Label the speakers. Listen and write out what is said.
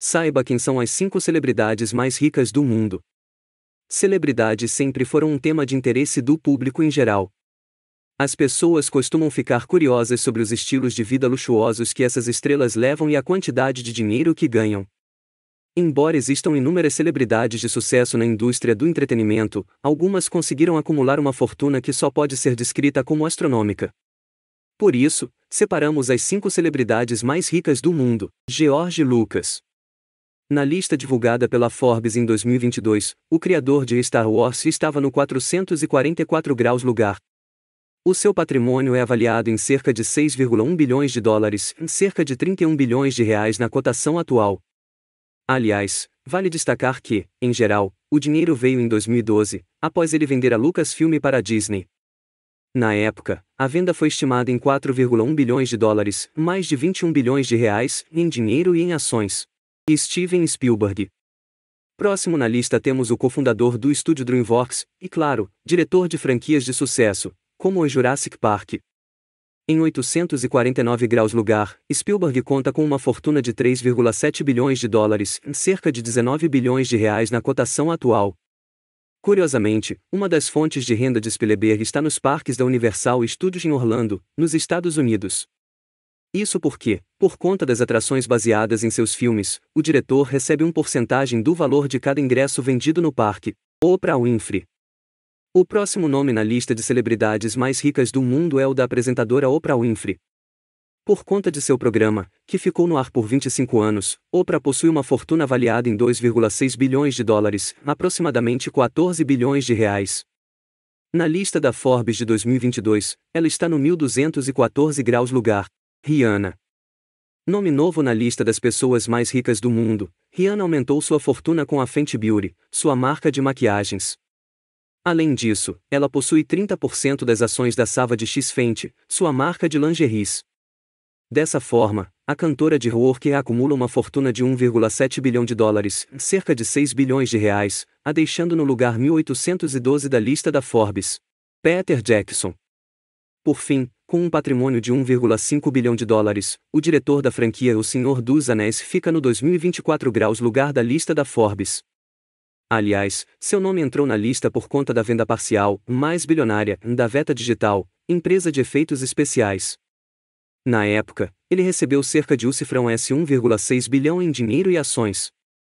Speaker 1: Saiba quem são as cinco celebridades mais ricas do mundo. Celebridades sempre foram um tema de interesse do público em geral. As pessoas costumam ficar curiosas sobre os estilos de vida luxuosos que essas estrelas levam e a quantidade de dinheiro que ganham. Embora existam inúmeras celebridades de sucesso na indústria do entretenimento, algumas conseguiram acumular uma fortuna que só pode ser descrita como astronômica. Por isso, separamos as cinco celebridades mais ricas do mundo: George Lucas, na lista divulgada pela Forbes em 2022, o criador de Star Wars estava no 444 graus lugar. O seu patrimônio é avaliado em cerca de 6,1 bilhões de dólares, cerca de 31 bilhões de reais na cotação atual. Aliás, vale destacar que, em geral, o dinheiro veio em 2012, após ele vender a Lucasfilm para a Disney. Na época, a venda foi estimada em 4,1 bilhões de dólares, mais de 21 bilhões de reais, em dinheiro e em ações e Steven Spielberg. Próximo na lista temos o cofundador do estúdio DreamWorks, e claro, diretor de franquias de sucesso, como o Jurassic Park. Em 849 graus lugar, Spielberg conta com uma fortuna de 3,7 bilhões de dólares, cerca de 19 bilhões de reais na cotação atual. Curiosamente, uma das fontes de renda de Spielberg está nos parques da Universal Studios em Orlando, nos Estados Unidos. Isso porque, por conta das atrações baseadas em seus filmes, o diretor recebe um porcentagem do valor de cada ingresso vendido no parque, Oprah Winfrey. O próximo nome na lista de celebridades mais ricas do mundo é o da apresentadora Oprah Winfrey. Por conta de seu programa, que ficou no ar por 25 anos, Oprah possui uma fortuna avaliada em 2,6 bilhões de dólares, aproximadamente 14 bilhões de reais. Na lista da Forbes de 2022, ela está no 1214 graus lugar, Rihanna. Nome novo na lista das pessoas mais ricas do mundo, Rihanna aumentou sua fortuna com a Fenty Beauty, sua marca de maquiagens. Além disso, ela possui 30% das ações da Sava de X Fenty, sua marca de lingeries. Dessa forma, a cantora de que acumula uma fortuna de 1,7 bilhão de dólares, cerca de 6 bilhões de reais, a deixando no lugar 1812 da lista da Forbes. Peter Jackson. Por fim, com um patrimônio de 1,5 bilhão de dólares, o diretor da franquia O Senhor dos Anéis fica no 2024 graus lugar da lista da Forbes. Aliás, seu nome entrou na lista por conta da venda parcial, mais bilionária, da Veta Digital, empresa de efeitos especiais. Na época, ele recebeu cerca de um cifrão S1,6 bilhão em dinheiro e ações.